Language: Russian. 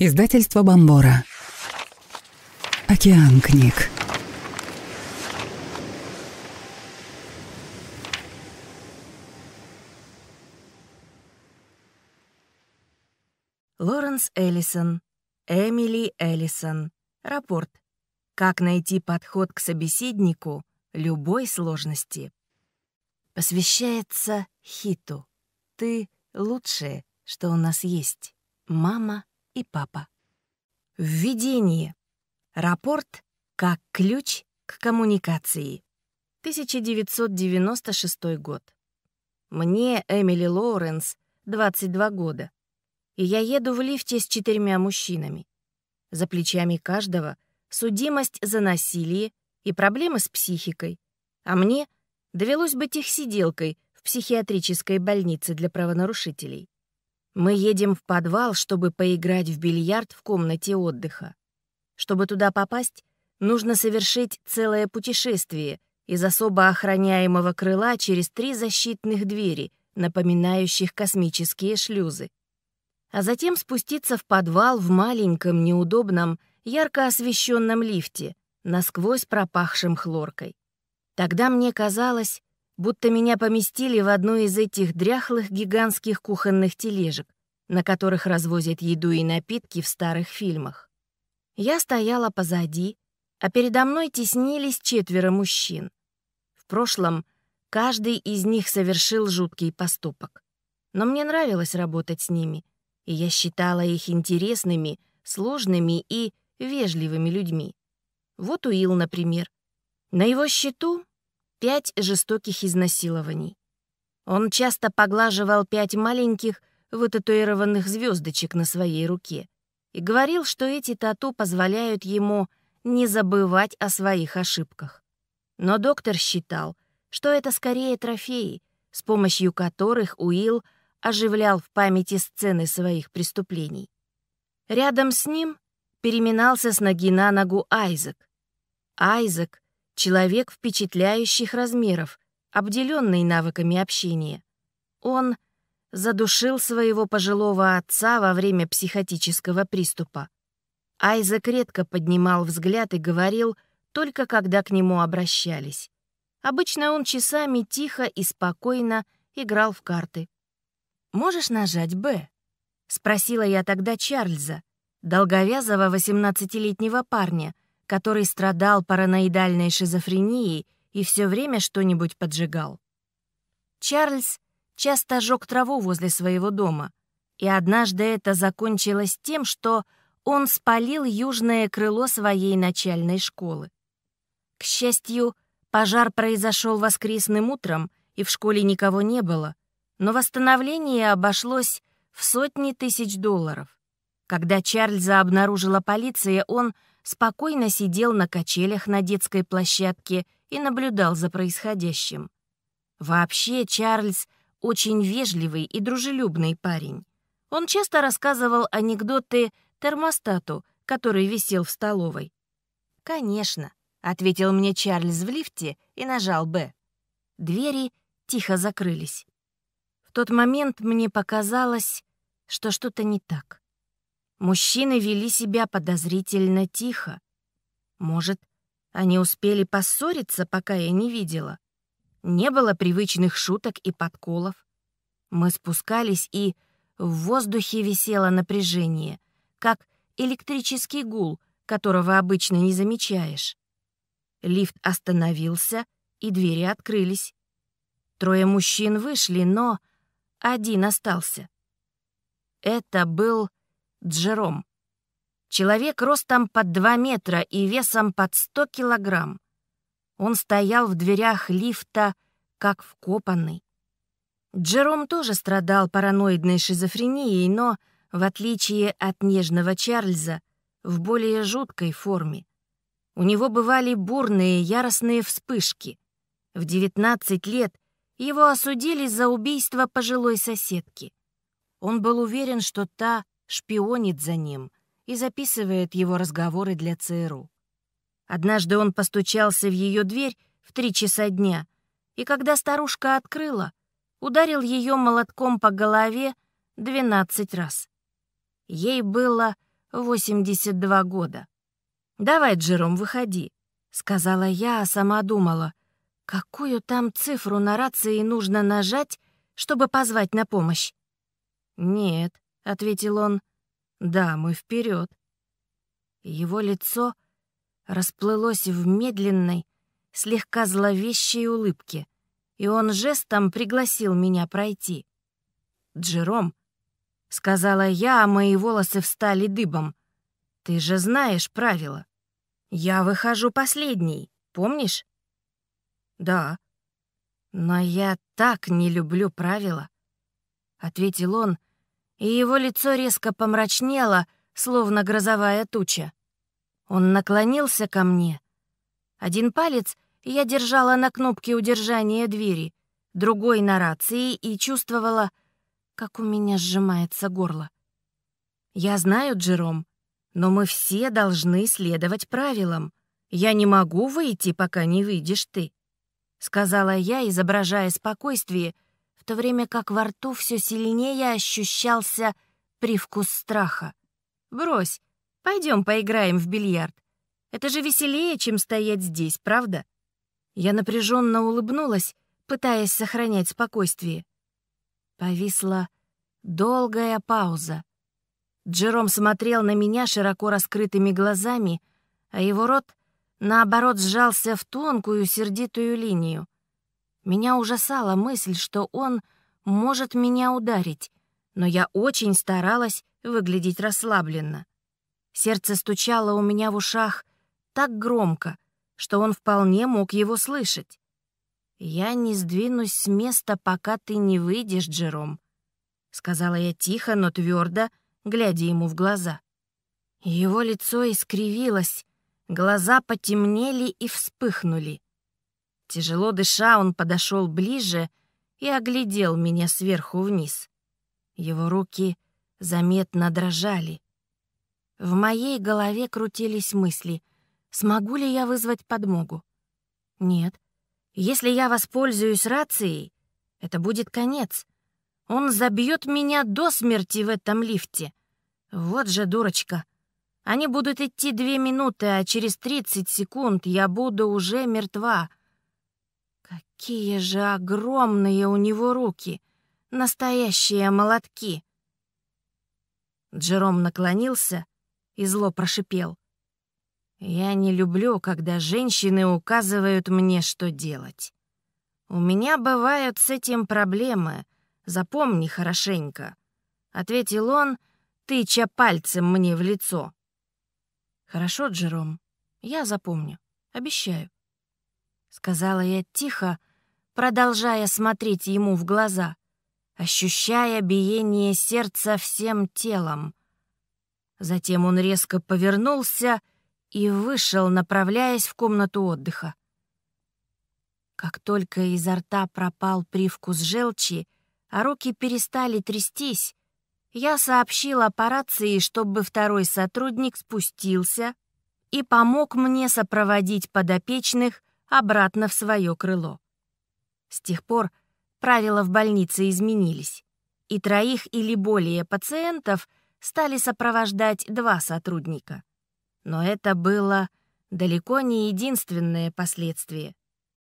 Издательство Бомбора. Океан книг. Лоренс Эллисон, Эмили Эллисон. Рапорт. Как найти подход к собеседнику любой сложности. Посвящается Хиту. Ты лучшее, что у нас есть. Мама и папа. Введение. Рапорт как ключ к коммуникации. 1996 год. Мне, Эмили Лоуренс, 22 года. И я еду в лифте с четырьмя мужчинами. За плечами каждого судимость за насилие и проблемы с психикой. А мне довелось быть их сиделкой в психиатрической больнице для правонарушителей. Мы едем в подвал, чтобы поиграть в бильярд в комнате отдыха. Чтобы туда попасть, нужно совершить целое путешествие из особо охраняемого крыла через три защитных двери, напоминающих космические шлюзы. А затем спуститься в подвал в маленьком, неудобном, ярко освещенном лифте, насквозь пропахшим хлоркой. Тогда мне казалось, будто меня поместили в одну из этих дряхлых гигантских кухонных тележек, на которых развозят еду и напитки в старых фильмах. Я стояла позади, а передо мной теснились четверо мужчин. В прошлом каждый из них совершил жуткий поступок. Но мне нравилось работать с ними, и я считала их интересными, сложными и вежливыми людьми. Вот Уилл, например. На его счету пять жестоких изнасилований. Он часто поглаживал пять маленьких, вытатуированных звездочек на своей руке и говорил, что эти тату позволяют ему не забывать о своих ошибках. Но доктор считал, что это скорее трофеи, с помощью которых Уилл оживлял в памяти сцены своих преступлений. Рядом с ним переминался с ноги на ногу Айзек. Айзек Человек впечатляющих размеров, обделенный навыками общения. Он задушил своего пожилого отца во время психотического приступа. Айзек редко поднимал взгляд и говорил, только когда к нему обращались. Обычно он часами тихо и спокойно играл в карты. «Можешь нажать «Б»?» — спросила я тогда Чарльза, долговязого 18-летнего парня — который страдал параноидальной шизофренией и все время что-нибудь поджигал. Чарльз часто жег траву возле своего дома, и однажды это закончилось тем, что он спалил южное крыло своей начальной школы. К счастью, пожар произошел воскресным утром, и в школе никого не было, но восстановление обошлось в сотни тысяч долларов. Когда Чарльза обнаружила полиция, он спокойно сидел на качелях на детской площадке и наблюдал за происходящим. Вообще Чарльз очень вежливый и дружелюбный парень. Он часто рассказывал анекдоты термостату, который висел в столовой. «Конечно», — ответил мне Чарльз в лифте и нажал «Б». Двери тихо закрылись. В тот момент мне показалось, что что-то не так. Мужчины вели себя подозрительно тихо. Может, они успели поссориться, пока я не видела. Не было привычных шуток и подколов. Мы спускались, и в воздухе висело напряжение, как электрический гул, которого обычно не замечаешь. Лифт остановился, и двери открылись. Трое мужчин вышли, но один остался. Это был Джером. Человек ростом под 2 метра и весом под 100 килограмм. Он стоял в дверях лифта, как вкопанный. Джером тоже страдал параноидной шизофренией, но, в отличие от нежного Чарльза, в более жуткой форме. У него бывали бурные, яростные вспышки. В 19 лет его осудили за убийство пожилой соседки. Он был уверен, что та шпионит за ним и записывает его разговоры для ЦРУ. Однажды он постучался в ее дверь в три часа дня, и когда старушка открыла, ударил ее молотком по голове 12 раз. Ей было 82 года. «Давай, Джером, выходи», — сказала я, а сама думала, какую там цифру на рации нужно нажать, чтобы позвать на помощь. Нет, ответил он. Да, мы вперед. Его лицо расплылось в медленной, слегка зловещей улыбке, и он жестом пригласил меня пройти. «Джером», — сказала я, а мои волосы встали дыбом, — «ты же знаешь правила. Я выхожу последний, помнишь?» «Да». «Но я так не люблю правила», — ответил он, и его лицо резко помрачнело, словно грозовая туча. Он наклонился ко мне. Один палец я держала на кнопке удержания двери, другой — на рации и чувствовала, как у меня сжимается горло. «Я знаю, Джером, но мы все должны следовать правилам. Я не могу выйти, пока не выйдешь ты», — сказала я, изображая спокойствие — то время как во рту все сильнее ощущался привкус страха. «Брось, пойдем поиграем в бильярд. Это же веселее, чем стоять здесь, правда?» Я напряженно улыбнулась, пытаясь сохранять спокойствие. Повисла долгая пауза. Джером смотрел на меня широко раскрытыми глазами, а его рот, наоборот, сжался в тонкую сердитую линию — меня ужасала мысль, что он может меня ударить, но я очень старалась выглядеть расслабленно. Сердце стучало у меня в ушах так громко, что он вполне мог его слышать. «Я не сдвинусь с места, пока ты не выйдешь, Джером», — сказала я тихо, но твердо, глядя ему в глаза. Его лицо искривилось, глаза потемнели и вспыхнули. Тяжело дыша, он подошел ближе и оглядел меня сверху вниз. Его руки заметно дрожали. В моей голове крутились мысли, смогу ли я вызвать подмогу. Нет. Если я воспользуюсь рацией, это будет конец. Он забьет меня до смерти в этом лифте. Вот же дурочка. Они будут идти две минуты, а через 30 секунд я буду уже мертва. Какие же огромные у него руки! Настоящие молотки! Джером наклонился и зло прошипел. «Я не люблю, когда женщины указывают мне, что делать. У меня бывают с этим проблемы, запомни хорошенько», — ответил он, тыча пальцем мне в лицо. «Хорошо, Джером, я запомню, обещаю», — сказала я тихо, продолжая смотреть ему в глаза, ощущая биение сердца всем телом. Затем он резко повернулся и вышел, направляясь в комнату отдыха. Как только изо рта пропал привкус желчи, а руки перестали трястись, я сообщил по рации, чтобы второй сотрудник спустился и помог мне сопроводить подопечных обратно в свое крыло. С тех пор правила в больнице изменились, и троих или более пациентов стали сопровождать два сотрудника. Но это было далеко не единственное последствие.